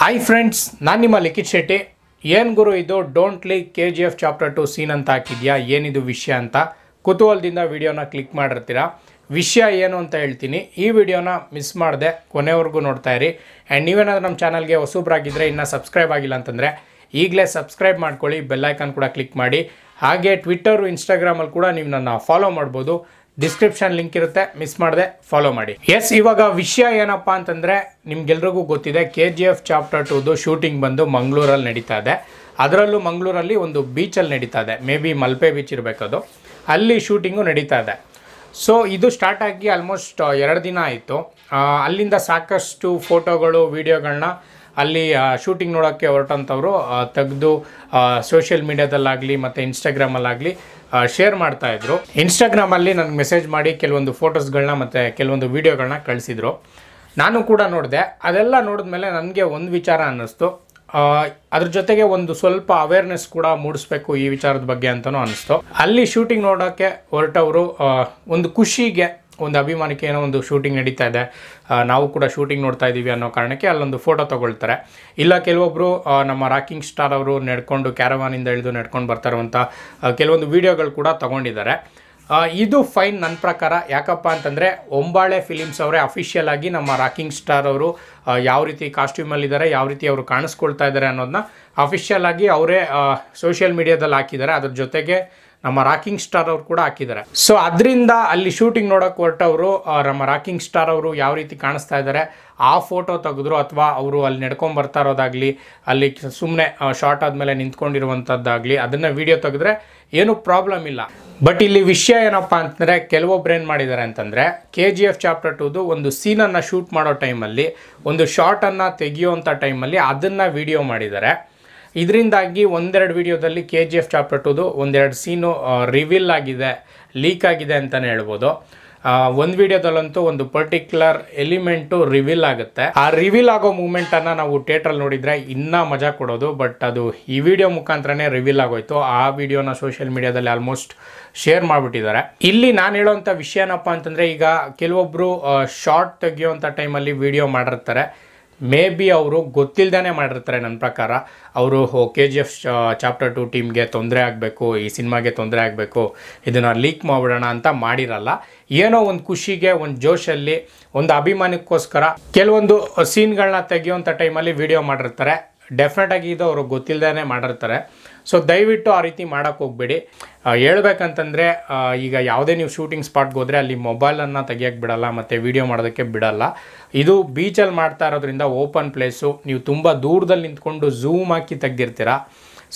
hi friends ನಾನು ನಿಮ್ಮ ಲಿಖಿತ್ ಶೆಟ್ಟಿ ಏನು ಗುರು ಇದು don't leak K G F chapter two scene ಅಂತ ಹಾಕಿದ್ಯಾ ಏನಿದು ವಿಷಯ ಅಂತ ಕುತೂಹಲದಿಂದ ವಿಡಿಯೋನ ಕ್ಲಿಕ್ ಮಾಡಿರ್ತೀರಾ ವಿಷಯ ಏನು ಅಂತ ಹೇಳ್ತೀನಿ ಈ ವಿಡಿಯೋನ ಮಿಸ್ ಮಾಡಿದೆ ಕೊನೆವರೆಗೂ ನೋಡ್ತಾ ಇರಿ ಆ್ಯಂಡ್ ನೀವೇನಾದರೂ ನಮ್ಮ ಚಾನಲ್ಗೆ ಹೊಸೂಬ್ರಾಗಿದ್ದರೆ ಇನ್ನೂ ಸಬ್ಸ್ಕ್ರೈಬ್ ಆಗಿಲ್ಲ ಅಂತಂದರೆ ಈಗಲೇ ಸಬ್ಸ್ಕ್ರೈಬ್ ಮಾಡ್ಕೊಳ್ಳಿ ಬೆಲ್ಲೈಕನ್ ಕೂಡ ಕ್ಲಿಕ್ ಮಾಡಿ ಹಾಗೆ ಟ್ವಿಟ್ಟರು ಇನ್ಸ್ಟಾಗ್ರಾಮಲ್ಲಿ ಕೂಡ ನೀವು ನನ್ನ ಫಾಲೋ ಮಾಡ್ಬೋದು ಡಿಸ್ಕ್ರಿಪ್ಷನ್ ಲಿಂಕ್ ಇರುತ್ತೆ ಮಿಸ್ ಮಾಡದೆ ಫಾಲೋ ಮಾಡಿ ಎಸ್ ಇವಾಗ ವಿಷಯ ಏನಪ್ಪಾ ಅಂತಂದರೆ ನಿಮ್ಗೆಲ್ರಿಗೂ ಗೊತ್ತಿದೆ ಕೆ ಜಿ ಎಫ್ ಚಾಪ್ಟರ್ ಟೂದು ಶೂಟಿಂಗ್ ಬಂದು ಮಂಗಳೂರಲ್ಲಿ ನಡೀತಾ ಇದೆ ಅದರಲ್ಲೂ ಮಂಗಳೂರಲ್ಲಿ ಒಂದು ಬೀಚಲ್ಲಿ ನಡೀತಾ ಇದೆ ಮೇ ಬಿ ಮಲ್ಪೆ ಬೀಚ್ ಇರಬೇಕದು ಅಲ್ಲಿ ಶೂಟಿಂಗು ನಡೀತಾ ಇದೆ ಸೊ ಇದು ಸ್ಟಾರ್ಟ್ ಆಗಿ ಆಲ್ಮೋಸ್ಟ್ ಎರಡು ದಿನ ಆಯಿತು ಅಲ್ಲಿಂದ ಸಾಕಷ್ಟು ಫೋಟೋಗಳು ವೀಡಿಯೋಗಳನ್ನ ಅಲ್ಲಿ ಶೂಟಿಂಗ್ ನೋಡೋಕ್ಕೆ ಹೊರಟಂಥವ್ರು ತೆಗೆದು ಸೋಷಿಯಲ್ ಮೀಡ್ಯಾದಲ್ಲಾಗಲಿ ಮತ್ತು ಇನ್ಸ್ಟಾಗ್ರಾಮಲ್ಲಾಗಲಿ ಶೇರ್ ಮಾಡ್ತಾಯಿದ್ರು ಇನ್ಸ್ಟಾಗ್ರಾಮಲ್ಲಿ ನನಗೆ ಮೆಸೇಜ್ ಮಾಡಿ ಕೆಲವೊಂದು ಫೋಟೋಸ್ಗಳನ್ನ ಮತ್ತು ಕೆಲವೊಂದು ವೀಡಿಯೋಗಳನ್ನ ಕಳಿಸಿದ್ರು ನಾನು ಕೂಡ ನೋಡಿದೆ ಅದೆಲ್ಲ ನೋಡಿದ ಮೇಲೆ ನನಗೆ ಒಂದು ವಿಚಾರ ಅನ್ನಿಸ್ತು ಅದ್ರ ಜೊತೆಗೆ ಒಂದು ಸ್ವಲ್ಪ ಅವೇರ್ನೆಸ್ ಕೂಡ ಮೂಡಿಸ್ಬೇಕು ಈ ವಿಚಾರದ ಬಗ್ಗೆ ಅಂತಲೂ ಅನ್ನಿಸ್ತು ಅಲ್ಲಿ ಶೂಟಿಂಗ್ ನೋಡೋಕ್ಕೆ ಹೊರಟವರು ಒಂದು ಖುಷಿಗೆ ಒಂದು ಅಭಿಮಾನಕ್ಕೆ ಏನೋ ಒಂದು ಶೂಟಿಂಗ್ ನಡೀತಾ ಇದೆ ನಾವು ಕೂಡ ಶೂಟಿಂಗ್ ನೋಡ್ತಾ ಇದ್ದೀವಿ ಅನ್ನೋ ಕಾರಣಕ್ಕೆ ಅಲ್ಲೊಂದು ಫೋಟೋ ತೊಗೊಳ್ತಾರೆ ಇಲ್ಲ ಕೆಲವೊಬ್ಬರು ನಮ್ಮ ರಾಕಿಂಗ್ ಸ್ಟಾರ್ ಅವರು ನಡ್ಕೊಂಡು ಕ್ಯಾರವಾನಿಂದ ಇಳಿದು ನಡ್ಕೊಂಡು ಬರ್ತಾ ಅಂತ ಕೆಲವೊಂದು ವೀಡಿಯೋಗಳು ಕೂಡ ತೊಗೊಂಡಿದ್ದಾರೆ ಇದು ಫೈನ್ ನನ್ನ ಪ್ರಕಾರ ಯಾಕಪ್ಪ ಅಂತಂದರೆ ಒಂಬಾಳೆ ಫಿಲಿಮ್ಸ್ ಅವರೇ ಅಫಿಷಿಯಲ್ ಆಗಿ ನಮ್ಮ ರಾಕಿಂಗ್ ಸ್ಟಾರ್ ಅವರು ಯಾವ ರೀತಿ ಕಾಸ್ಟ್ಯೂಮಲ್ಲಿದ್ದಾರೆ ಯಾವ ರೀತಿ ಅವರು ಕಾಣಿಸ್ಕೊಳ್ತಾ ಇದ್ದಾರೆ ಅನ್ನೋದನ್ನ ಅಫಿಷಿಯಲ್ ಆಗಿ ಅವರೇ ಸೋಷಿಯಲ್ ಮೀಡಿಯಾದಲ್ಲಿ ಹಾಕಿದ್ದಾರೆ ಅದ್ರ ಜೊತೆಗೆ ನಮ್ಮ ರಾಕಿಂಗ್ ಸ್ಟಾರ್ ಅವರು ಕೂಡ ಹಾಕಿದ್ದಾರೆ ಸೊ ಅದರಿಂದ ಅಲ್ಲಿ ಶೂಟಿಂಗ್ ನೋಡೋಕೆ ಹೊರಟವರು ನಮ್ಮ ರಾಕಿಂಗ್ ಸ್ಟಾರ್ ಅವರು ಯಾವ ರೀತಿ ಕಾಣಿಸ್ತಾ ಇದ್ದಾರೆ ಆ ಫೋಟೋ ತೆಗೆದ್ರು ಅಥವಾ ಅವರು ಅಲ್ಲಿ ನಡ್ಕೊಂಬರ್ತಾ ಇರೋದಾಗಲಿ ಅಲ್ಲಿ ಸುಮ್ಮನೆ ಶಾರ್ಟ್ ಆದಮೇಲೆ ನಿಂತ್ಕೊಂಡಿರುವಂಥದ್ದಾಗಲಿ ಅದನ್ನು ವೀಡಿಯೋ ತೆಗೆದ್ರೆ ಏನೂ ಪ್ರಾಬ್ಲಮ್ ಇಲ್ಲ ಬಟ್ ಇಲ್ಲಿ ವಿಷಯ ಏನಪ್ಪ ಅಂತಂದರೆ ಕೆಲವೊಬ್ರು ಏನು ಮಾಡಿದ್ದಾರೆ ಅಂತಂದರೆ ಕೆ ಜಿ ಎಫ್ ಚಾಪ್ಟರ್ ಟೂದು ಒಂದು ಸೀನನ್ನು ಶೂಟ್ ಮಾಡೋ ಟೈಮಲ್ಲಿ ಒಂದು ಶಾರ್ಟನ್ನು ತೆಗೆಯುವಂಥ ಟೈಮಲ್ಲಿ ಅದನ್ನು ವಿಡಿಯೋ ಮಾಡಿದ್ದಾರೆ ಇದರಿಂದಾಗಿ ಒಂದೆರಡು ವಿಡಿಯೋದಲ್ಲಿ ಕೆ ಜಿ ಎಫ್ ಚಾಪ್ಟರ್ ಟೂದು ಒಂದೆರಡು ಸೀನು ರಿವೀಲ್ ಆಗಿದೆ ಲೀಕ್ ಆಗಿದೆ ಅಂತಲೇ ಹೇಳ್ಬೋದು ಒಂದು ವಿಡಿಯೋದಲ್ಲಂತೂ ಒಂದು ಪರ್ಟಿಕ್ಯುಲರ್ ಎಲಿಮೆಂಟು ರಿವೀಲ್ ಆಗುತ್ತೆ ಆ ರಿವೀಲ್ ಆಗೋ ಮೂಮೆಂಟನ್ನು ನಾವು ಥಿಯೇಟ್ರಲ್ಲಿ ನೋಡಿದರೆ ಇನ್ನೂ ಮಜಾ ಕೊಡೋದು ಬಟ್ ಅದು ಈ ವಿಡಿಯೋ ಮುಖಾಂತರನೇ ರಿವೀಲ್ ಆಗೋಯ್ತು ಆ ವಿಡಿಯೋನ ಸೋಷಿಯಲ್ ಮೀಡಿಯಾದಲ್ಲಿ ಆಲ್ಮೋಸ್ಟ್ ಶೇರ್ ಮಾಡಿಬಿಟ್ಟಿದ್ದಾರೆ ಇಲ್ಲಿ ನಾನು ಹೇಳೋವಂಥ ವಿಷಯ ಏನಪ್ಪ ಅಂತಂದರೆ ಈಗ ಕೆಲವೊಬ್ಬರು ಶಾರ್ಟ್ ತೆಗೆಯುವಂಥ ಟೈಮಲ್ಲಿ ವಿಡಿಯೋ ಮಾಡಿರ್ತಾರೆ ಮೇ ಬಿ ಅವರು ಗೊತ್ತಿಲ್ಲದೇ ಮಾಡಿರ್ತಾರೆ ನನ್ನ ಪ್ರಕಾರ ಅವರು K G F chapter two ಟೀಮ್ಗೆ ತೊಂದರೆ ಆಗಬೇಕು ಈ ಸಿನಿಮಾಗೆ ತೊಂದರೆ ಆಗಬೇಕು ಇದನ್ನು ಲೀಕ್ ಮಾಡಿಬಿಡೋಣ ಅಂತ ಮಾಡಿರಲ್ಲ ಏನೋ ಒಂದು ಖುಷಿಗೆ ಒಂದು ಜೋಶಲ್ಲಿ ಒಂದು ಅಭಿಮಾನಕ್ಕೋಸ್ಕರ ಕೆಲವೊಂದು ಸೀನ್ಗಳನ್ನ ತೆಗೆಯುವಂಥ ಟೈಮಲ್ಲಿ ವಿಡಿಯೋ ಮಾಡಿರ್ತಾರೆ ಡೆಫಿನೆಟಾಗಿ ಇದು ಅವರು ಗೊತ್ತಿಲ್ಲದೇ ಮಾಡಿರ್ತಾರೆ ಸೊ ದಯವಿಟ್ಟು ಆ ರೀತಿ ಮಾಡೋಕ್ಕೆ ಹೋಗಬೇಡಿ ಹೇಳ್ಬೇಕಂತಂದರೆ ಈಗ ಯಾವುದೇ ನೀವು ಶೂಟಿಂಗ್ ಸ್ಪಾಟ್ಗೆ ಹೋದರೆ ಅಲ್ಲಿ ಮೊಬೈಲನ್ನು ತೆಗಿಯೋಕ್ಕೆ ಬಿಡಲ್ಲ ಮತ್ತು ವೀಡಿಯೋ ಮಾಡೋದಕ್ಕೆ ಬಿಡಲ್ಲ ಇದು ಬೀಚಲ್ಲಿ ಮಾಡ್ತಾ ಇರೋದ್ರಿಂದ ಓಪನ್ ಪ್ಲೇಸು ನೀವು ತುಂಬ ದೂರದಲ್ಲಿ ನಿಂತ್ಕೊಂಡು ಝೂಮ್ ಹಾಕಿ ತೆಗ್ದಿರ್ತೀರ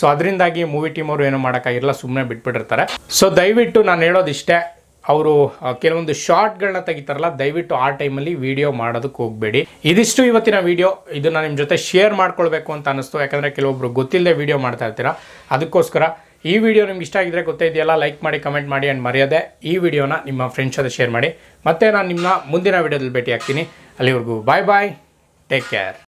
ಸೊ ಅದರಿಂದಾಗಿ ಮೂವಿ ಟೀಮ್ ಅವರು ಏನು ಮಾಡೋಕ್ಕಾಗಿರಲ್ಲ ಸುಮ್ಮನೆ ಬಿಟ್ಬಿಟ್ಟಿರ್ತಾರೆ ಸೊ ದಯವಿಟ್ಟು ನಾನು ಹೇಳೋದಿಷ್ಟೇ ಅವರು ಕೆಲವೊಂದು ಶಾರ್ಟ್ಗಳನ್ನ ತೆಗಿತಾರಲ್ಲ ದಯವಿಟ್ಟು ಆ ಟೈಮಲ್ಲಿ ವಿಡಿಯೋ ಮಾಡೋದಕ್ಕೆ ಹೋಗಬೇಡಿ ಇದಿಷ್ಟು ಇವತ್ತಿನ ವಿಡಿಯೋ ಇದನ್ನು ನಿಮ್ಮ ಜೊತೆ ಶೇರ್ ಮಾಡ್ಕೊಳ್ಬೇಕು ಅಂತ ಅನಿಸ್ತು ಯಾಕಂದರೆ ಕೆಲವೊಬ್ರು ಗೊತ್ತಿಲ್ಲದೆ ವಿಡಿಯೋ ಮಾಡ್ತಾ ಇರ್ತೀರಾ ಅದಕ್ಕೋಸ್ಕರ ಈ ವಿಡಿಯೋ ನಿಮ್ಗೆ ಇಷ್ಟ ಆಗಿದ್ರೆ ಇದೆಯಲ್ಲ ಲೈಕ್ ಮಾಡಿ ಕಮೆಂಟ್ ಮಾಡಿ ಆ್ಯಂಡ್ ಮರೆಯದೆ ಈ ವಿಡಿಯೋನ ನಿಮ್ಮ ಫ್ರೆಂಡ್ಸ್ ಜೊತೆ ಶೇರ್ ಮಾಡಿ ಮತ್ತೆ ನಾನು ನಿಮ್ಮನ್ನ ಮುಂದಿನ ವಿಡಿಯೋದಲ್ಲಿ ಭೇಟಿ ಆಗ್ತೀನಿ ಅಲ್ಲಿವರೆಗೂ ಬಾಯ್ ಬಾಯ್ ಟೇಕ್ ಕೇರ್